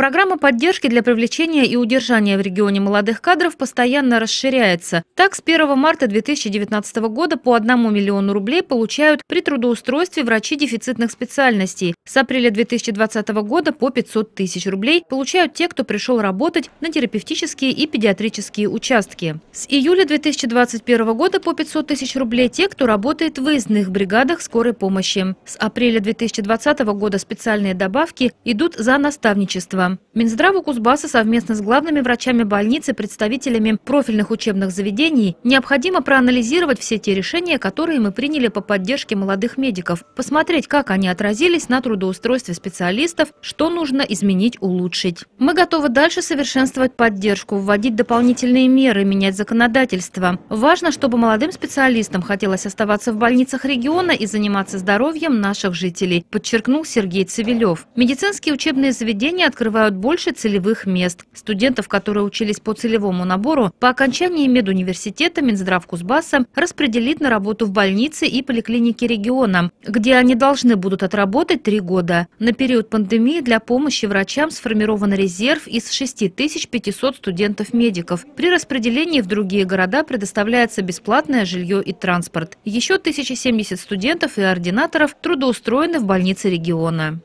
Программа поддержки для привлечения и удержания в регионе молодых кадров постоянно расширяется. Так, с 1 марта 2019 года по 1 миллиону рублей получают при трудоустройстве врачи дефицитных специальностей. С апреля 2020 года по 500 тысяч рублей получают те, кто пришел работать на терапевтические и педиатрические участки. С июля 2021 года по 500 тысяч рублей те, кто работает в выездных бригадах скорой помощи. С апреля 2020 года специальные добавки идут за наставничество. Минздраву Кузбасса совместно с главными врачами больницы, представителями профильных учебных заведений необходимо проанализировать все те решения, которые мы приняли по поддержке молодых медиков, посмотреть, как они отразились на трудоустройстве специалистов, что нужно изменить, улучшить. Мы готовы дальше совершенствовать поддержку, вводить дополнительные меры, менять законодательство. Важно, чтобы молодым специалистам хотелось оставаться в больницах региона и заниматься здоровьем наших жителей, подчеркнул Сергей Цивилев. Медицинские учебные заведения открывают открывают больше целевых мест. Студентов, которые учились по целевому набору, по окончании медуниверситета Минздрав Кузбасса распределит на работу в больнице и поликлинике региона, где они должны будут отработать три года. На период пандемии для помощи врачам сформирован резерв из 6500 студентов-медиков. При распределении в другие города предоставляется бесплатное жилье и транспорт. Еще 1070 студентов и ординаторов трудоустроены в больнице региона.